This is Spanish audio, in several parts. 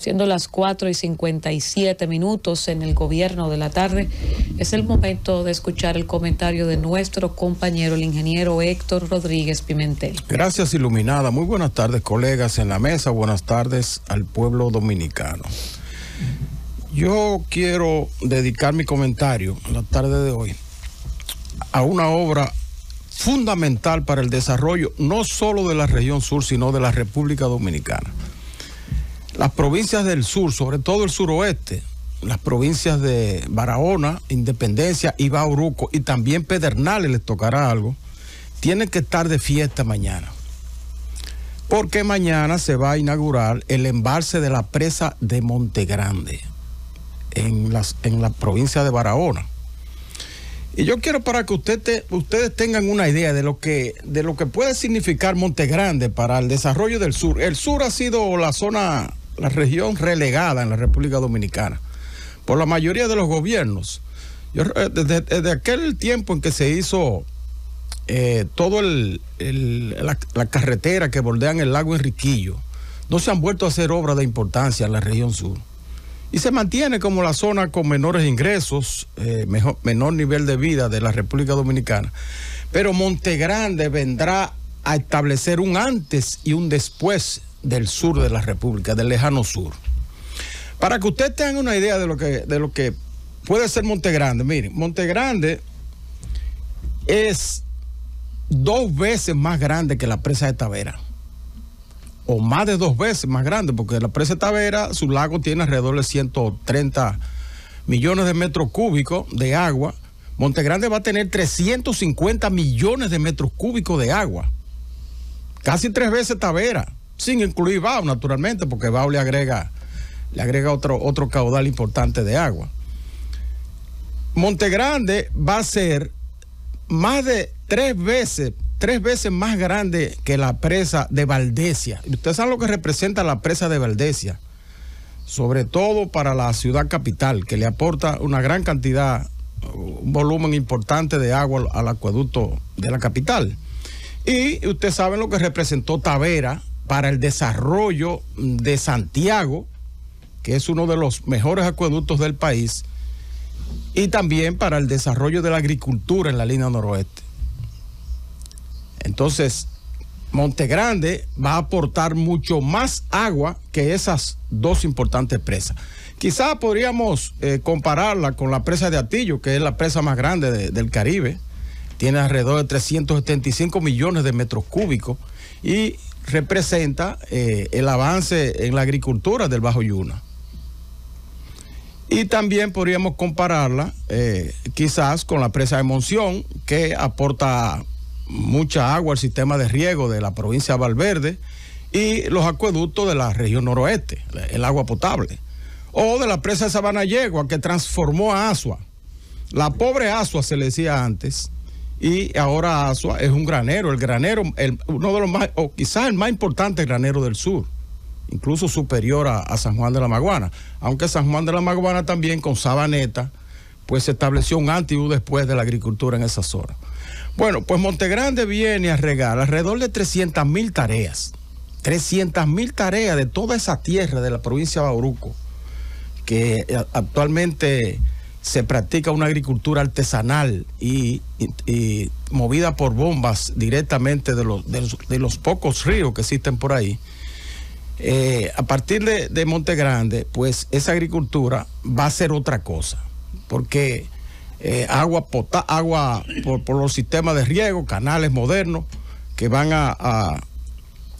siendo las 4 y 57 minutos en el gobierno de la tarde, es el momento de escuchar el comentario de nuestro compañero, el ingeniero Héctor Rodríguez Pimentel. Gracias, Iluminada. Muy buenas tardes, colegas en la mesa. Buenas tardes al pueblo dominicano. Yo quiero dedicar mi comentario la tarde de hoy a una obra fundamental para el desarrollo no solo de la región sur, sino de la República Dominicana las provincias del sur, sobre todo el suroeste, las provincias de Barahona, Independencia, y Bauruco y también Pedernales les tocará algo, tienen que estar de fiesta mañana. Porque mañana se va a inaugurar el embalse de la presa de Montegrande en, las, en la provincia de Barahona. Y yo quiero para que ustedes tengan una idea de lo que de lo que puede significar Monte Grande para el desarrollo del sur. El sur ha sido la zona la región relegada en la República Dominicana por la mayoría de los gobiernos. Eh, desde, aquel tiempo en que se hizo eh, toda la, carretera que bordean el lago Enriquillo, no se han vuelto a hacer obras de importancia en la región sur. Y se mantiene como la zona con menores ingresos, eh, menor nivel de vida de la República Dominicana. Pero Montegrande vendrá a establecer un antes y un después del sur de la República, del lejano sur. Para que ustedes tengan una idea de lo que, de lo que puede ser Monte Grande. miren, Grande es dos veces más grande que la presa de Tavera, o más de dos veces más grande, porque la presa de Tavera, su lago tiene alrededor de 130 millones de metros cúbicos de agua. Monte Grande va a tener 350 millones de metros cúbicos de agua. Casi tres veces Tavera, sin incluir Bao, naturalmente, porque Bao le agrega, le agrega otro, otro caudal importante de agua. Montegrande va a ser más de tres veces, tres veces más grande que la presa de Valdesia. Ustedes saben lo que representa la presa de Valdesia, sobre todo para la ciudad capital, que le aporta una gran cantidad, un volumen importante de agua al acueducto de la capital. Y ustedes saben lo que representó Tavera para el desarrollo de Santiago, que es uno de los mejores acueductos del país, y también para el desarrollo de la agricultura en la línea noroeste. Entonces, Montegrande va a aportar mucho más agua que esas dos importantes presas. Quizás podríamos eh, compararla con la presa de Atillo, que es la presa más grande del Caribe tiene alrededor de 375 millones de metros cúbicos y representa eh, el avance en la agricultura del Bajo Yuna. Y también podríamos compararla eh, quizás con la presa de Monción, que aporta mucha agua al sistema de riego de la provincia de Valverde y los acueductos de la región noroeste, el agua potable. O de la presa de Sabana Yegua, que transformó a Asua. La pobre Asua se le decía antes, y ahora es un granero, el granero, uno de los más, o quizás el más importante granero del sur, incluso superior a, a, San Juan de la Maguana, aunque San Juan de la Maguana también con Sabaneta, pues se estableció un antes después de la agricultura en esa zona. Bueno, pues Montegrande viene a regar alrededor de 300 mil tareas, 300 mil tareas de toda esa tierra de la provincia de Bauruco, que actualmente se practica una agricultura artesanal y, movida por bombas directamente de los, de los, pocos ríos que existen por ahí. Eh, a partir de, de, Monte Grande, pues esa agricultura va a ser otra cosa, porque eh, agua, pota, agua por, los sistemas de riego, canales modernos, que van a,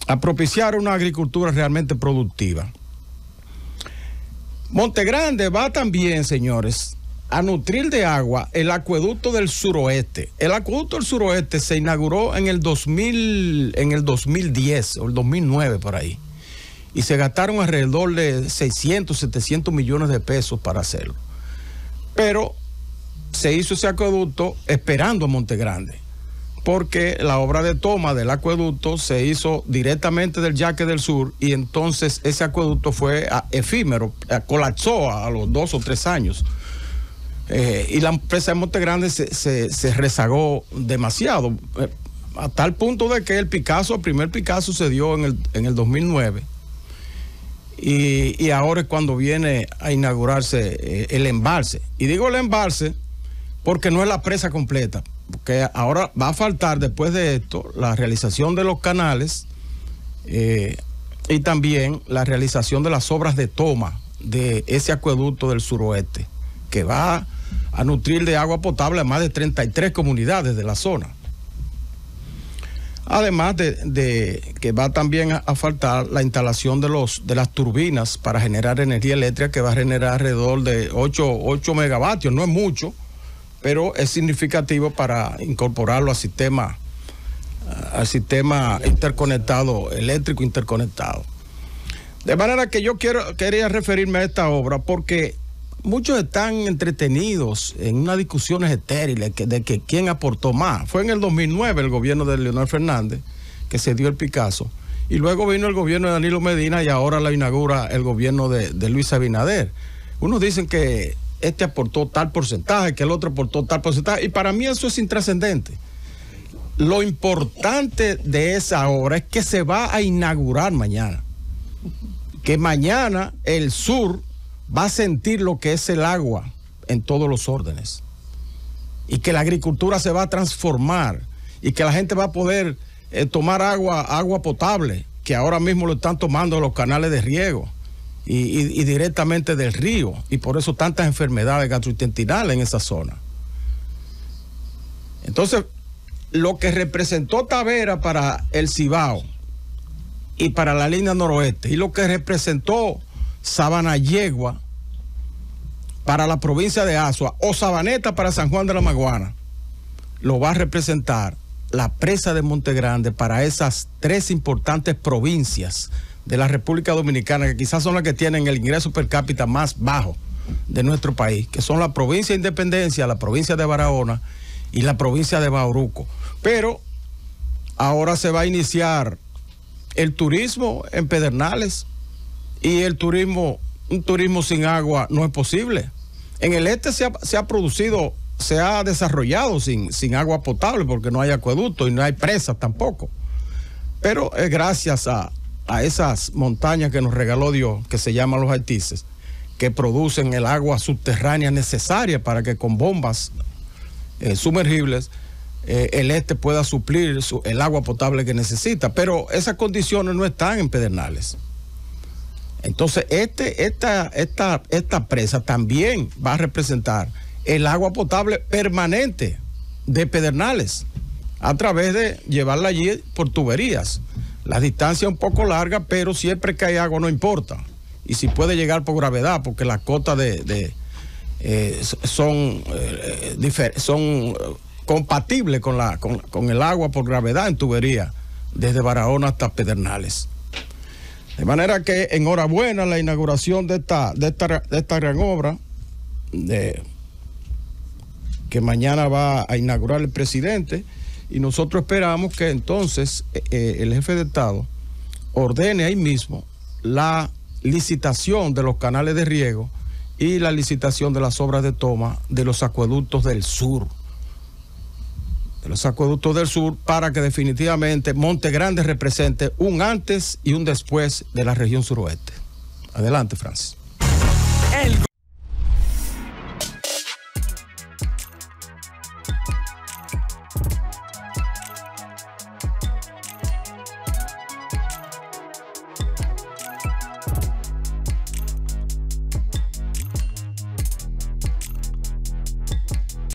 a propiciar una agricultura realmente productiva. Monte Grande va también, señores, a nutrir de agua el acueducto del suroeste. El acueducto del suroeste se inauguró en el 2000, en el 2010 o el 2009 por ahí. Y se gastaron alrededor de 600, 700 millones de pesos para hacerlo. Pero se hizo ese acueducto esperando a Monte Grande, porque la obra de toma del acueducto se hizo directamente del Yaque del Sur y entonces ese acueducto fue efímero, colapsó a los dos o tres años eh, y la empresa de Monte Grande se, rezagó demasiado, eh, a tal punto de que el Picasso, el primer Picasso se dio en el, 2009. Y, ahora es cuando viene a inaugurarse eh, el embalse. Y digo el embalse porque no es la presa completa, porque ahora va a faltar después de esto la realización de los canales y también la realización de las obras de toma de ese acueducto del suroeste, que va a nutrir de agua potable a más de 33 comunidades de la zona. Además de, que va también a, faltar la instalación de, los, de las turbinas para generar energía eléctrica que va a generar alrededor de 8, megavatios, no es mucho, pero es significativo para incorporarlo al sistema, al sistema interconectado, eléctrico interconectado. De manera que yo quiero, quería referirme a esta obra porque muchos están entretenidos en unas discusiones estériles de que quién aportó más. Fue en el 2009 el gobierno de Leonel Fernández que se dio el Picasso. Y luego vino el gobierno de Danilo Medina y ahora la inaugura el gobierno de, Luis Abinader. Unos dicen que este aportó tal porcentaje, que el otro aportó tal porcentaje. Y para mí eso es intrascendente. Lo importante de esa obra es que se va a inaugurar mañana. Que mañana el sur va a sentir lo que es el agua en todos los órdenes y que la agricultura se va a transformar y que la gente va a poder eh, tomar agua, agua potable, que ahora mismo lo están tomando los canales de riego y, y directamente del río y por eso tantas enfermedades gastrointestinales en esa zona. Entonces, lo que representó Tavera para el Cibao y para la línea noroeste y lo que representó Sabana Yegua para la provincia de Asua o Sabaneta para San Juan de la Maguana. Lo va a representar la presa de Monte Grande para esas tres importantes provincias de la República Dominicana, que quizás son las que tienen el ingreso per cápita más bajo de nuestro país, que son la provincia de Independencia, la provincia de Barahona y la provincia de Bauruco. Pero ahora se va a iniciar el turismo en Pedernales, y el turismo, un turismo sin agua no es posible. En el este se ha, producido, se ha desarrollado sin, sin, agua potable porque no hay acueducto y no hay presas tampoco. Pero es gracias a, esas montañas que nos regaló Dios, que se llaman los altices, que producen el agua subterránea necesaria para que con bombas eh, sumergibles eh, el este pueda suplir el agua potable que necesita. Pero esas condiciones no están en Pedernales. Entonces, este, esta, presa también va a representar el agua potable permanente de Pedernales a través de llevarla allí por tuberías. La distancia es un poco larga, pero siempre que hay agua no importa. Y si puede llegar por gravedad, porque las cotas de, eh, son, eh, son eh, compatibles con, con el agua por gravedad en tubería, desde Barahona hasta Pedernales. De manera que enhorabuena la inauguración de esta, de esta, gran obra, que mañana va a inaugurar el presidente, y nosotros esperamos que entonces eh, eh, el jefe de Estado ordene ahí mismo la licitación de los canales de riego y la licitación de las obras de toma de los acueductos del sur de los acueductos del sur para que definitivamente Monte Grande represente un antes y un después de la región suroeste. Adelante, Francis.